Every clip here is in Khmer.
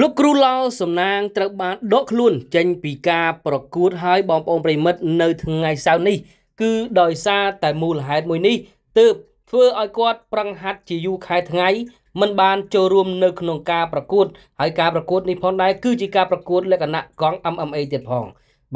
លោកគ្រូឡោសំណាងត្រូវបាន ដកខ្លួនចេញពីការប្រកួត ហើយបងប្អូនប្រិមិត្តនៅថ្ងៃសៅរ៍នេះ គឺដោយសារតែមូលហេតុមួយនេះទើបធ្វើឲ្យគាត់ប្រឹងហាត់ជាយូរខែថ្ងៃមិន បានចូលរួមនៅក្នុងការប្រកួតហើយការប្រកួតនេះផងដែរគឺជាការប្រកួតលក្ខណៈកង់ MMA ទៀតផង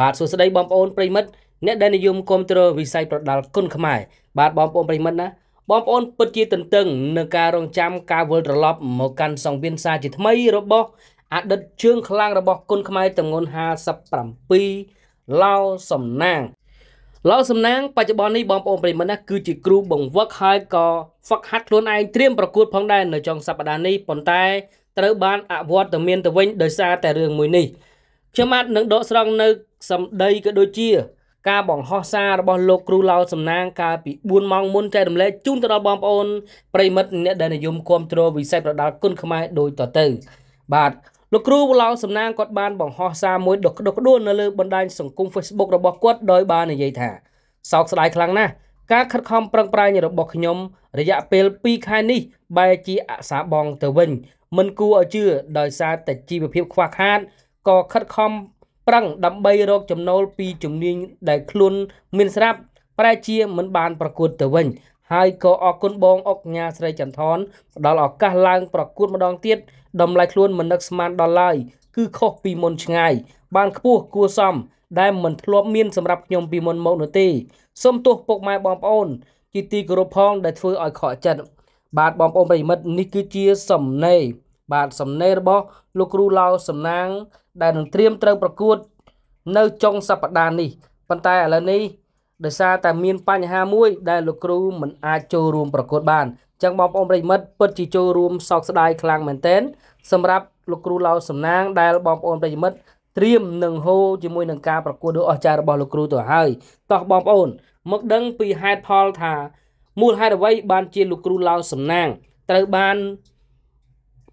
បាទសួស្តីបងប្អូនប្រិមិត្តអ្នកដែលនិយមគាំទ្រវិស័យប្រដាល់គុនខ្មែរបាទបងប្អូនប្រិមិត្តណាបងប្អូនពិតជាទន្ទឹងនឹងការរងចាំ ការវិលត្រឡប់មកកាន់សង្វៀនសាជាថ្មីរបស់អតីតជើងខ្លាំងរបស់គុនខ្មែរតំនឹង57ឡៅសំណាងឡៅសំណាងបច្ចុប្បន្ននេះបងប្អូនប្រិមត្តណាគឺជាគ្រូបង្វឹកហើយក៏ហ្វឹកហាត់ខ្លួនឯងត្រៀមប្រកួត ផងដែរនៅចុងសប្តាហ៍នេះប៉ុន្តែត្រូវបានអវត្តមានទៅវិញដោយសារតែរឿងមួយនេះខ្ញុំបាទនឹងដកស្រង់នៅសម្ដីក៏ដូចជាការបង្ហោះសាររបស់លោកគ្រូឡៅសំណាងកាលពី4ម៉ោងមុនចែករំលែកជូនទៅដល់បងប្អូនប្រិមិត្តអ្នកដែលនិយមគ្រប់គ្រងវិស័យប្រដាល់គុណខ្មែរដូចតទៅបាទលោកគ្រូឡៅសំណាងគាត់បានបង្ហោះសារមួយដ៏ក្តុកក្តួលនៅលើបណ្ដាញសង្គម Facebook របស់គាត់ដោយបាននិយាយថាសោកស្ដាយខ្លាំងណាស់ការខិតខំប្រឹងប្រែងរបស់ខ្ញុំរយៈពេល2ខែនេះ បែរជាអសាបងទៅវិញ មិនគួរឲ្យជឿដោយសារតែជីវភាពខ្វះខាតក៏ខិតខំប្រឹងដើម្បីរកចំណូលពីជំនាញដែលខ្លួនមានស្រាប់ប្រែជាមិនបានប្រកួតទៅវិញ ហើយក៏អរគុណបងអុកញ៉ាស្រីចន្ទថនផ្ដល់ឱកាសឡើងប្រកួតម្ដងទៀតតម្លៃខ្លួនមិននឹកស្មានដល់ឡើយគឺខុសពីមុនឆ្ងាយបានខ្ពស់គួសមដែលមិនធ្លាប់មាន សម្រាប់ខ្ញុំពីមុនមកនោះទេសូមទោសពុកម៉ែបងប្អូនជាទីគោរពផងដែលធ្វើឲ្យខកចិត្តបាទបងប្អូនប្រិមិត្តនេះគឺជាសំណេរបាទសំណេររបស់លោកគ្រូឡាវសំណាងដែលនឹងត្រៀមត្រូវប្រកួតនៅ ចុងសប្តាហ៍នេះប៉ុន្តែឥឡូវនេះដោយសារតែមាន បញ្ហាមួយ ដែលលោកគ្រូមិនអាចចូលរួមប្រកួត បានចឹងបងប្អូនប្រិមិត្តពិតជាចូលរួមសោកស្ដាយខ្លាំងមែនទែនសម្រាប់លោកគ្រូឡៅសំណាង ដែលបងប្អូនប្រិមិត្តត្រៀមនឹងហូរជាមួយនឹងការប្រកួតដ៏អស្ចារ្យរបស់លោកគ្រូទៅហើយតោះបងប្អូនមកដឹងពីហេតុផលថាមូលហេតុអ្វីបានជាលោកគ្រូឡៅសំណាងត្រូវបាន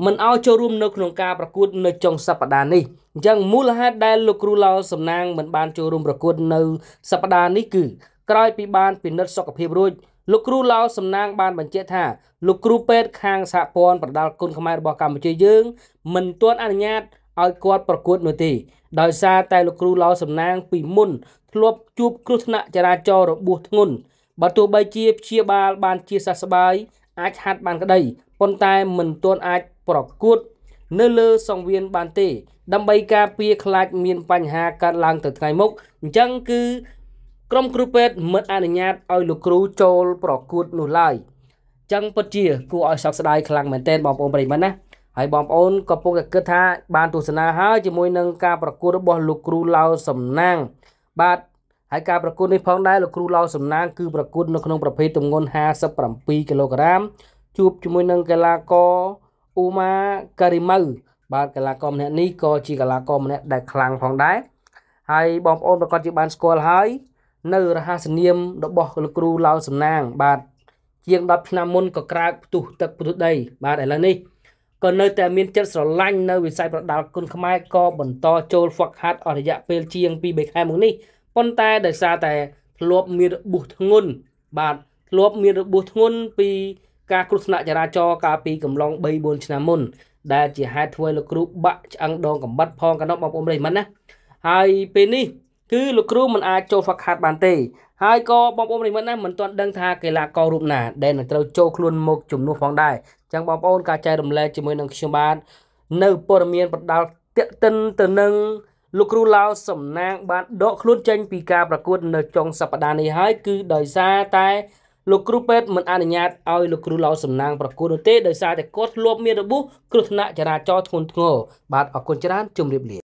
មិនអោយចូលរួមនៅក្នុងការប្រកួតនៅចុងសប្តាហ៍នេះអញ្ចឹងមូលហេតុដែលលោកគ្រូឡោសំណាងមិនបានចូលរួមប្រកួតនៅសប្តាហ៍នេះគឺក្រោយពីបានពិនិត្យសុខភាពរួចលោកគ្រូឡៅសំណាងបានបញ្ជាក់ថាលោកគ្រូពេទ្យខាងសហព័ន្ធប្រដាល់គុណខ្មែររបស់កម្ពុជាយើងមិនទាន់អនុញ្ញាតឲ្យគាត់ប្រកួតនោះទេដោយសារតែលោកគ្រូឡៅសំណាងពីមុនធ្លាប់ជួបគ្រោះថ្នាក់ចរាចរណ៍របួសធ្ងន់បើទោះបីជាព្យាបាលបានជាសះស្បើយអាចហាត់បានក្តីប៉ុន្តែមិនទាន់អាចប្រកួតនៅលើសង្វៀនបានទេដើម្បីការពារខ្លាចមាន បញ្ហាកើតឡើងទៅថ្ងៃមុខអញ្ចឹងគឺ ក្រុមគ្រូពេទ្យមិនអនុញ្ញាតឲ្យលោកគ្រូចូលប្រកួតនោះឡើយចឹងពិតជាគួរឲ្យសោកស្ដាយខ្លាំងមែនទែនបងប្អូនប្រិយមិត្តណាហើយបងប្អូនក៏ពុកតែគិតថា បានទស្សនាហើយជាមួយនឹងការប្រកួតរបស់លោកគ្រូឡាវសំណាង បាទហើយការប្រកួតនេះផងដែរលោកគ្រូឡាវសំណាងគឺប្រកួត នៅក្នុងប្រភេទទម្ងន់57គីឡូក្រាម ជួបជាមួយនឹងកីឡាករអ៊ូម៉ាការីម៉ៅបាទកីឡាករម្នាក់នេះក៏ជាកីឡាករម្នាក់ដែលខ្លាំងផងដែរហើយបងប្អូនប្រកាសជាបានស្គាល់ហើយ នៅរហស្សនាមរបស់លោកគ្រូឡៅសំណាង បាទជាង10ឆ្នាំមុនក៏ក្រើកផ្ទុះទឹកផ្ទុះដី បាទឥឡូវនេះក៏នៅតែមានចិត្តស្រឡាញ់នៅវិស័យប្រដាល់គុនខ្មែរក៏បន្តចូលហ្វឹកហាត់អស់រយៈពេលជាង2-3ខែមកនេះប៉ុន្តែដោយសារតែធ្លាប់មានរបួសធ្ងន់បាទធ្លាប់មានរបួសធ្ងន់ពីការគ្រោះថ្នាក់ចរាចរណ៍កាលពីកំឡុង3-4ឆ្នាំមុនដែលជាហេតុធ្វើលោកគ្រូបាក់ឆ្អឹងដងកំបិតផងកណ្ដុកបងប្អូនប្រិយមិត្តណាហើយពេលនេះគឺលោកគ្រូមិនអាចចូលហ្វាក់ហាត់បានទេហើយក៏បងប្អូនប្រិយមិត្តណាមិនទាន់ដឹងថាកីឡាកររូបណា ដែលនឹងត្រូវចូលខ្លួនមក ជំនួសផងដែរអញ្ចឹងបងប្អូនការចែករំលែកជាមួយនឹងខ្ញុំបាទនៅព័ត៌មានបដាល់តាក់ទិនទៅនឹងលោកគ្រូឡាវសំណាង បាន ដកខ្លួនចេញពីការប្រកួតនៅចុងសប្តាហ៍នេះហើយ គឺដោយសារតែលោកគ្រូពេទ្យមិនអនុញ្ញាតឲ្យលោកគ្រូឡៅសំណាងប្រគួតនោះទេដោយសារតែគាត់ធ្លាប់មានរបួសគ្រោះថ្នាក់ចរាចរណ៍ធ្ងន់ធ្ងរបាទអរគុណច្រើនជម្រាបលា